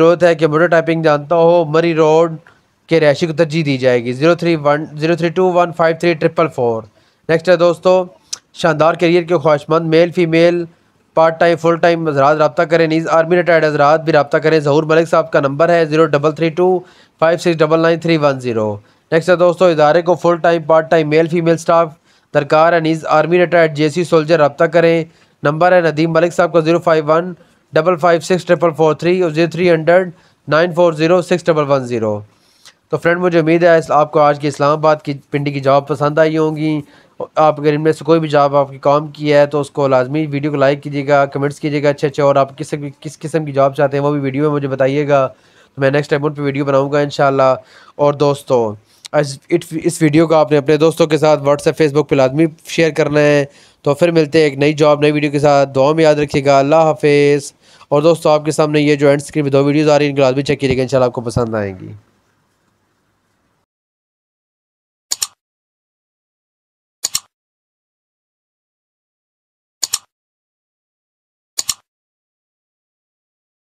ज़रूरत है कि मोटर टाइपिंग जानता हो मरी रोड के रैशी को तरजीह दी जाएगी zero three one zero three two one five three triple four next है दोस्तों शानदार करियर के ख्वाहिशमंद male female part time full time हजरात रबा करें नीज़ आर्मी रिटायर्ड हजरात भी रबा करें जहूर मलिक साहब का नंबर है zero double three two five six double nine three one zero next है दोस्तों इदारे को full time part time male female staff दरकार है नीज़ army retired J C soldier रब्ता करें नंबर है नदीम मलिक साहब का zero five one double five six triple four three और zero three hundred nine four zero six double one zero तो फ्रेंड मुझे उम्मीद है आपको आज की इस्लामाबाद की पिंडी की जॉब पसंद आई होंगी आप अगर इनमें से कोई भी जॉब आपकी काम की है तो उसको लाजमी वीडियो को लाइक कीजिएगा कमेंट्स कीजिएगा अच्छे अच्छे और आप किस किस किस्म की जॉब चाहते हैं वो भी वीडियो में मुझे बताइएगा तो मैं नेक्स्ट टाइम उन पर वीडियो बनाऊँगा इन और दोस्तों इस वीडियो को आपने अपने दोस्तों के साथ व्हाट्सएप फेसबुक पर लाजमी शेयर करना है तो फिर मिलते हैं एक नई जॉब नई वीडियो के साथ दुआ में याद रखिएगा अल्लाह हाफिज़ और दोस्तों आपके सामने ये जो एंड स्क्रीन में दो वीडियोज़ आ रही हैं इनको लाजमी चेक कीजिएगा इन आपको पसंद आएंगी